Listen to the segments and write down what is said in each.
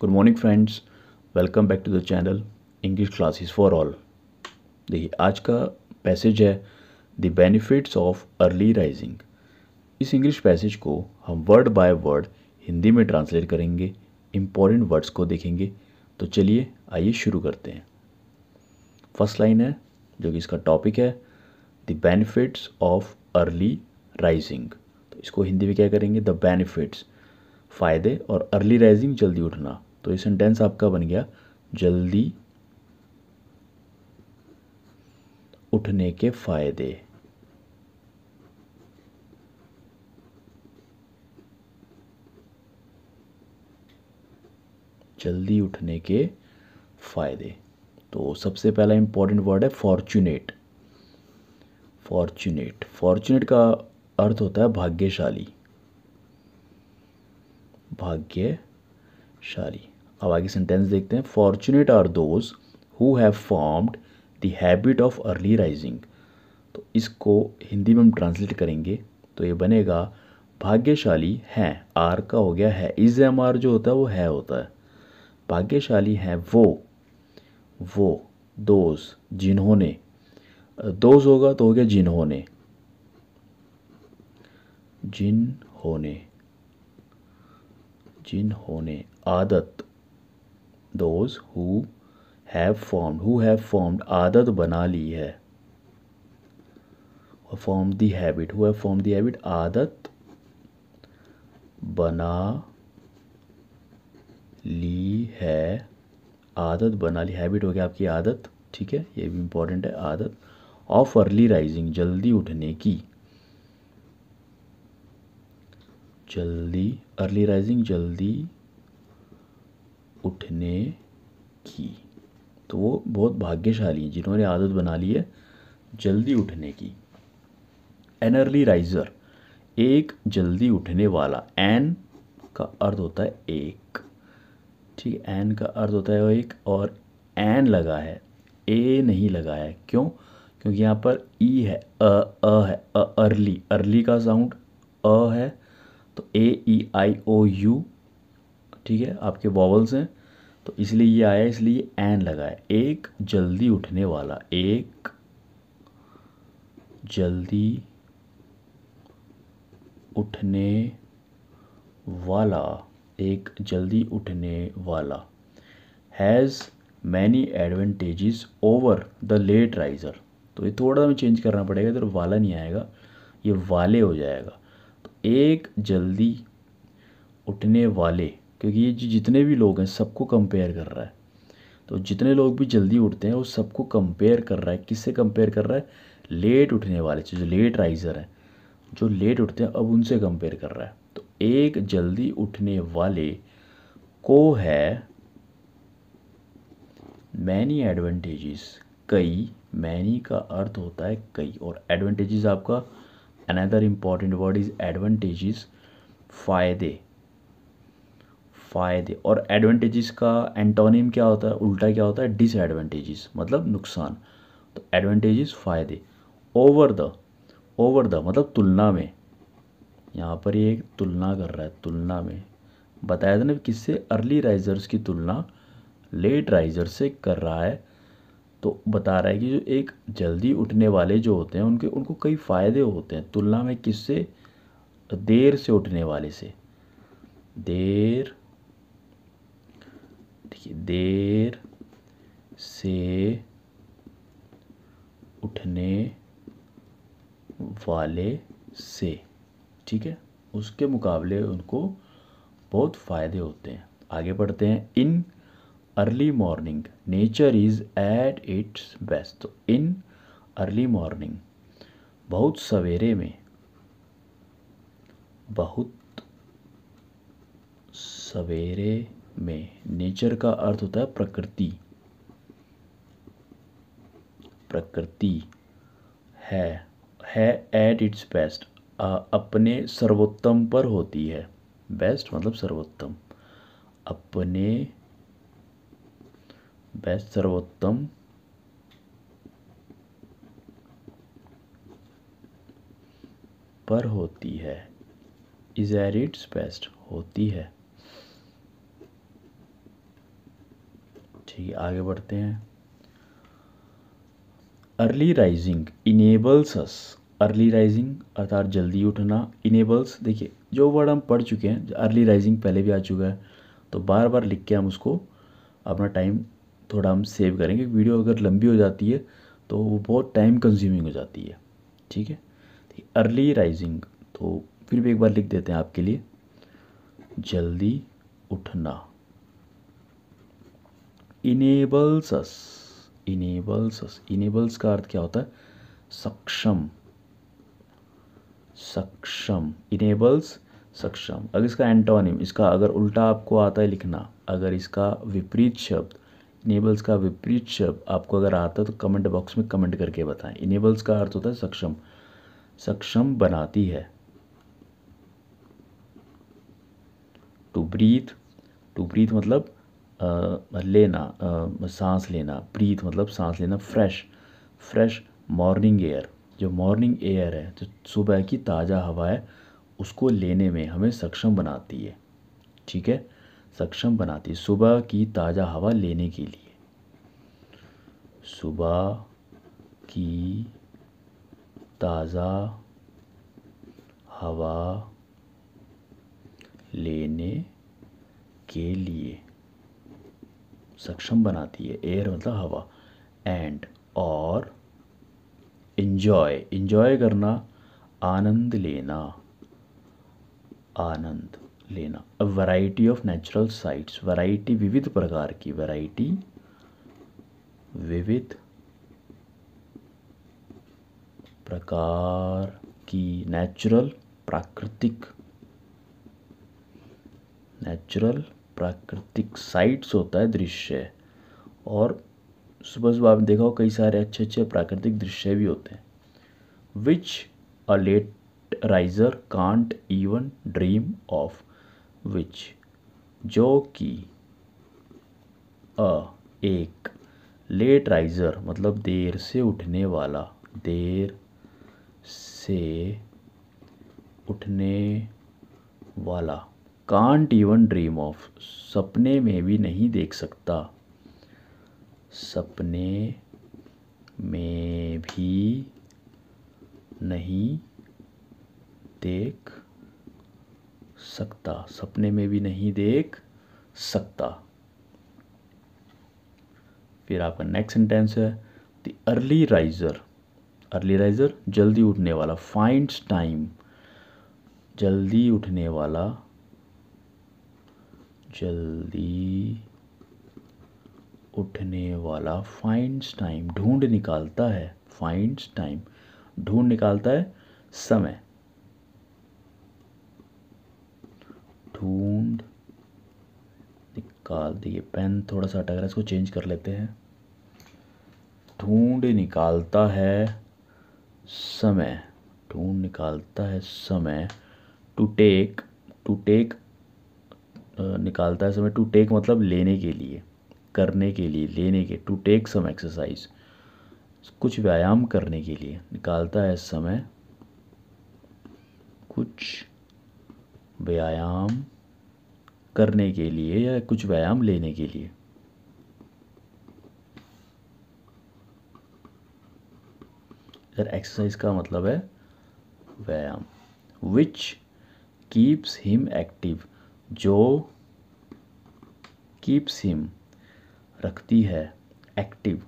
good morning friends welcome back to the channel English classes for all देखिए आज का passage है the benefits of early rising इस English passage को हम वर्ड बाय वर्ड हिंदी में ट्रांसलेट करेंगे इम्पॉर्टेंट वर्ड्स को देखेंगे तो चलिए आइए शुरू करते हैं फर्स्ट लाइन है जो कि इसका टॉपिक है the benefits of early rising तो इसको हिंदी में क्या करेंगे द बेनिफिट्स फ़ायदे और अर्ली राइजिंग जल्दी उठना तो ये सेंटेंस आपका बन गया जल्दी उठने के फायदे जल्दी उठने के फायदे तो सबसे पहला इंपॉर्टेंट वर्ड है फॉर्चुनेट फॉर्चुनेट फॉर्चुनेट का अर्थ होता है भाग्यशाली भाग्यशाली अब आगे सेंटेंस देखते हैं fortunate are those who have formed the habit of early rising तो इसको हिंदी में हम ट्रांसलेट करेंगे तो ये बनेगा भाग्यशाली हैं आर का हो गया है इज एम आर जो होता है वो है होता है भाग्यशाली हैं वो वो दोज जिन्होंने दोज होगा तो हो गया जिन्होंने जिन होने जिन होने आदत those who have formed who have formed आदत बना ली है form the habit who have form the habit आदत बना ली है आदत बना ली हैबिट हो गया आपकी आदत ठीक है ये भी इम्पोर्टेंट है आदत ऑफ अर्ली राइजिंग जल्दी उठने की जल्दी अर्ली राइजिंग जल्दी उठने की तो वो बहुत भाग्यशाली हैं जिन्होंने आदत बना ली है जल्दी उठने की एन अर्ली राइज़र एक जल्दी उठने वाला एन का अर्थ होता है एक ठीक है एन का अर्थ होता है एक और एन लगा है ए नहीं लगा है क्यों क्योंकि यहाँ पर ई e है अ अ है अ अर्ली अर्ली का साउंड अ है तो ए ई आई ओ यू ठीक है आपके वॉवल्स हैं तो इसलिए ये आया इसलिए एन लगा है एक जल्दी उठने वाला एक जल्दी उठने वाला एक जल्दी उठने वाला has many advantages over the late riser तो ये थोड़ा हमें चेंज करना पड़ेगा इधर वाला नहीं आएगा ये वाले हो जाएगा तो एक जल्दी उठने वाले क्योंकि ये जितने भी लोग हैं सबको कंपेयर कर रहा है तो जितने लोग भी जल्दी उठते हैं वो सबको कंपेयर कर रहा है किससे कंपेयर कर रहा है लेट उठने वाले जो लेट राइज़र हैं जो लेट उठते हैं अब उनसे कंपेयर कर रहा है तो एक जल्दी उठने वाले को है मैनी एडवांटेजेस कई मैनी का अर्थ होता है कई और एडवांटेजेस आपका another important word is advantages फ़ायदे फ़ायदे और एडवांटेजेस का एंटोनिम क्या होता है उल्टा क्या होता है डिसएडवांटेजेस मतलब नुकसान तो एडवांटेजेस फ़ायदे ओवर द ओवर द मतलब तुलना में यहाँ पर ये एक तुलना कर रहा है तुलना में बताया था ना किससे अर्ली राइजर्स की तुलना लेट राइजर से कर रहा है तो बता रहा है कि जो एक जल्दी उठने वाले जो होते हैं उनके उनको कई फ़ायदे होते हैं तुलना में किससे देर से उठने वाले से देर देखिए देर से उठने वाले से ठीक है उसके मुकाबले उनको बहुत फ़ायदे होते हैं आगे बढ़ते हैं in early morning nature is at its best तो इन अर्ली मॉर्निंग बहुत सवेरे में बहुत सवेरे में नेचर का अर्थ होता है प्रकृति प्रकृति है है एट इट्स बेस्ट अपने सर्वोत्तम पर होती है बेस्ट मतलब सर्वोत्तम अपने बेस्ट सर्वोत्तम पर होती है इज एट इट्स बेस्ट होती है ठीक आगे बढ़ते हैं early rising enables us early rising अर्थात जल्दी उठना इनेबल्स देखिए जो वर्ड हम पढ़ चुके हैं अर्ली राइजिंग पहले भी आ चुका है तो बार बार लिख के हम उसको अपना टाइम थोड़ा हम सेव करेंगे वीडियो अगर लंबी हो जाती है तो वो बहुत टाइम कंज्यूमिंग हो जाती है ठीक है अर्ली राइजिंग तो फिर भी एक बार लिख देते हैं आपके लिए जल्दी उठना enables us enables us enables का अर्थ क्या होता है सक्षम सक्षम इनेबल्स सक्षम अगर इसका एंटोनिम इसका अगर उल्टा आपको आता है लिखना अगर इसका विपरीत शब्द इनेबल्स का विपरीत शब्द आपको अगर आता है तो कमेंट बॉक्स में कमेंट करके बताएं इनेबल्स का अर्थ होता है सक्षम सक्षम बनाती है टू ब्रीथ टू ब्रीथ मतलब लेना सांस लेना ब्रीथ मतलब सांस लेना फ्रेश फ्रेश मॉर्निंग एयर जो मॉर्निंग एयर है जो सुबह की ताज़ा हवा है उसको लेने में हमें सक्षम बनाती है ठीक है सक्षम बनाती है सुबह की ताज़ा हवा लेने के लिए सुबह की ताज़ा हवा लेने के लिए सक्षम बनाती है एयर मतलब हवा एंड और इंजॉय इंजॉय करना आनंद लेना आनंद लेना a variety of natural sights variety विविध प्रकार की वैरायटी विविध प्रकार की नेचुरल प्राकृतिक नेचुरल प्राकृतिक साइट्स होता है दृश्य और सुबह सुबह आप देखा हो कई सारे अच्छे अच्छे प्राकृतिक दृश्य भी होते हैं which a late riser can't even dream of which जो कि अ एक लेट राइजर मतलब देर से उठने वाला देर से उठने वाला कांट इवन ड्रीम ऑफ सपने में भी नहीं देख सकता सपने में भी नहीं देख सकता सपने में भी नहीं देख सकता फिर आपका नेक्स्ट सेंटेंस है the early riser early riser जल्दी उठने वाला फाइंड्स टाइम जल्दी उठने वाला जल्दी उठने वाला फाइंड्स टाइम ढूंढ निकालता है फाइंड्स टाइम ढूंढ निकालता है समय ढूंढ निकाल दिए पेन थोड़ा सा अटक रहा है इसको चेंज कर लेते हैं ढूंढ निकालता है समय ढूंढ निकालता है समय टू टेक टू टेक निकालता है समय टू टेक मतलब लेने के लिए करने के लिए लेने के टू टेक सम एक्सरसाइज कुछ व्यायाम करने के लिए निकालता है समय कुछ व्यायाम करने के लिए या कुछ व्यायाम लेने के लिए एक्सरसाइज का मतलब है व्यायाम विच कीप्स हिम एक्टिव जो कीप्स हिम रखती है एक्टिव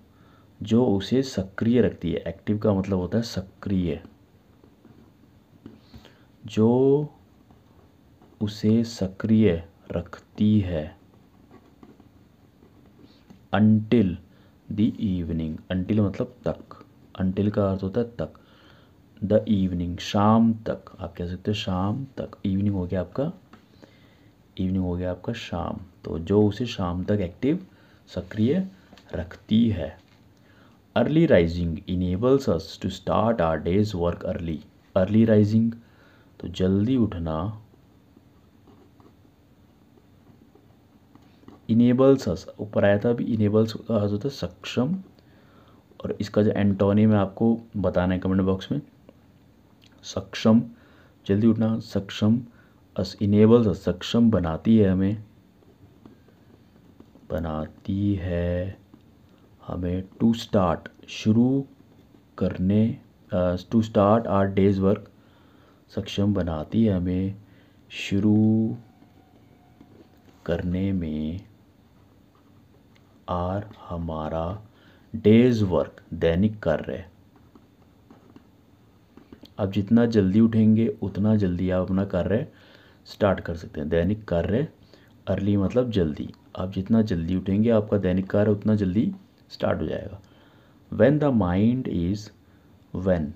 जो उसे सक्रिय रखती है एक्टिव का मतलब होता है सक्रिय जो उसे सक्रिय रखती है अनटिल द इवनिंग अनटिल मतलब तक अनटिल का अर्थ होता है तक द इवनिंग शाम तक आप कह सकते हो शाम तक इवनिंग हो गया आपका इवनिंग हो गया आपका शाम तो जो उसे शाम तक एक्टिव सक्रिय रखती है early rising enables us to start our day's work early early rising तो जल्दी उठना इनेबल्स अस ऊपर आया था अभी इनेबल्स का अर्थ होता है सक्षम और इसका जो एंटोनी में आपको बताना है कमेंट बॉक्स में सक्षम जल्दी उठना सक्षम इनेबल सक्षम बनाती है हमें बनाती है हमें टू स्टार्ट शुरू करने to start our day's work सक्षम बनाती है हमें शुरू करने में आर हमारा डेज वर्क दैनिक कार्य अब जितना जल्दी उठेंगे उतना जल्दी आप अपना कर रहे स्टार्ट कर सकते हैं दैनिक कार्य अर्ली मतलब जल्दी आप जितना जल्दी उठेंगे आपका दैनिक कार्य उतना जल्दी स्टार्ट हो जाएगा when the mind is when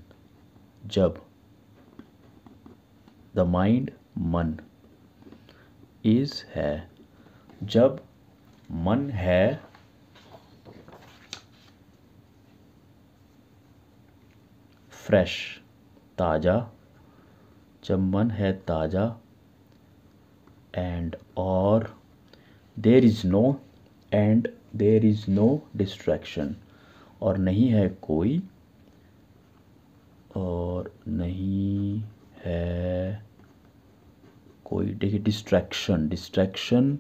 जब द माइंड मन इज़ है जब मन है फ्रेश ताज़ा जब मन है ताज़ा एंड और there is no and there is no distraction और नहीं है कोई और नहीं है कोई देखिए डिस्ट्रैक्शन डिस्ट्रैक्शन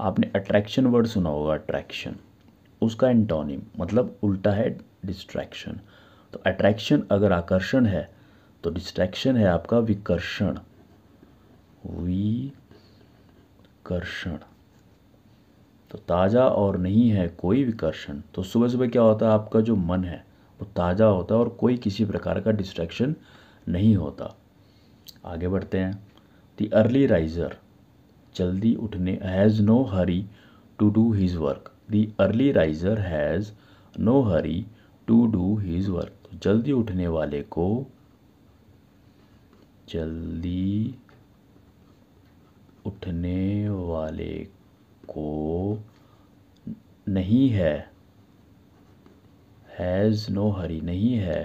आपने अट्रैक्शन वर्ड सुना होगा अट्रैक्शन उसका एंटोनिम मतलब उल्टा है डिस्ट्रैक्शन तो अट्रैक्शन अगर आकर्षण है तो डिस्ट्रैक्शन है आपका विकर्षण वी विकर्षण तो ताज़ा और नहीं है कोई विकर्षण तो सुबह सुबह क्या होता है आपका जो मन है वो ताज़ा होता है और कोई किसी प्रकार का डिस्ट्रैक्शन नहीं होता आगे बढ़ते हैं दी अर्ली राइजर जल्दी उठने has no hurry to do his work the early riser has no hurry to do his work जल्दी उठने वाले को जल्दी उठने वाले को नहीं है हैज़ नो हरी नहीं है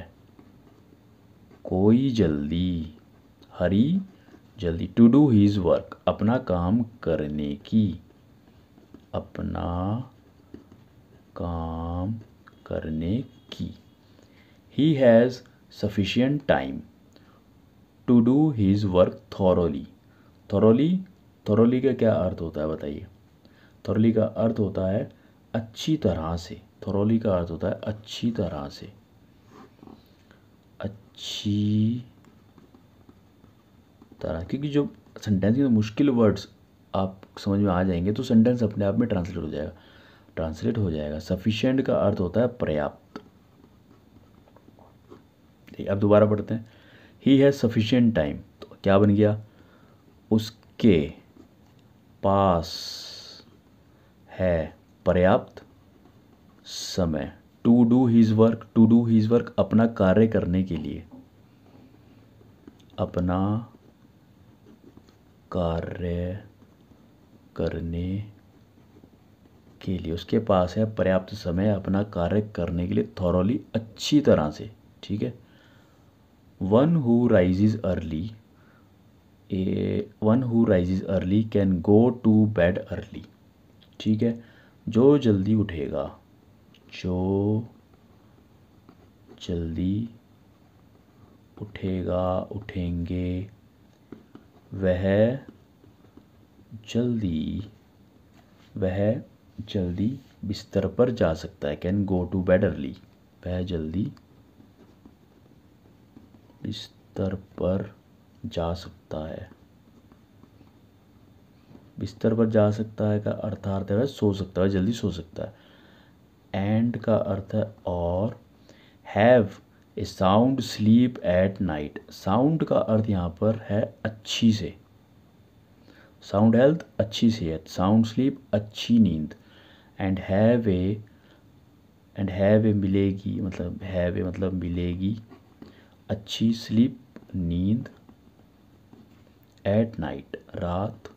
कोई जल्दी हरी जल्दी टू डू हीज़ वर्क अपना काम करने की अपना काम करने की he has sufficient time to do his work thoroughly thoroughly thoroughly का क्या अर्थ होता है बताइए थॉरली का अर्थ होता है अच्छी तरह से थॉरली का अर्थ होता है अच्छी तरह से अच्छी तरह क्योंकि जो सेंटेंस के तो मुश्किल वर्ड्स आप समझ में आ जाएंगे तो सेंटेंस अपने आप में ट्रांसलेट हो जाएगा ट्रांसलेट हो जाएगा सफिशेंट का अर्थ होता है पर्याप्त ठीक अब दोबारा पढ़ते हैं ही हैज़ सफिशेंट टाइम तो क्या बन गया उसके पास है पर्याप्त समय to do his work to do his work अपना कार्य करने के लिए अपना कार्य करने के लिए उसके पास है पर्याप्त समय अपना कार्य करने के लिए थॉरली अच्छी तरह से ठीक है one who rise is early a one who rises early can go to bed early ठीक है जो जल्दी उठेगा जो जल्दी उठेगा उठेंगे वह जल्दी वह जल्दी बिस्तर पर जा सकता है can go to bed early वह जल्दी बिस्तर पर जा सकता है बिस्तर पर जा सकता है का अर्थार्थ है सो सकता है जल्दी सो सकता है एंड का अर्थ है और have a sound sleep at night sound का अर्थ यहाँ पर है अच्छी से साउंड हेल्थ अच्छी सेहत साउंड स्लीप अच्छी नींद and have a and have a मिलेगी मतलब हैव ए मतलब मिलेगी अच्छी स्लीप नींद एट नाइट रात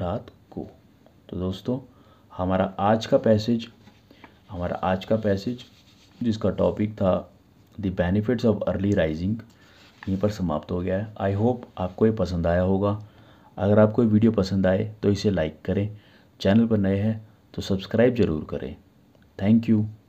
रात को तो दोस्तों हमारा आज का पैसेज हमारा आज का पैसेज जिसका टॉपिक था the benefits of early rising यहीं पर समाप्त हो गया है आई होप आपको ये पसंद आया होगा अगर आपको ये वीडियो पसंद आए तो इसे लाइक करें चैनल पर नए हैं तो सब्सक्राइब ज़रूर करें थैंक यू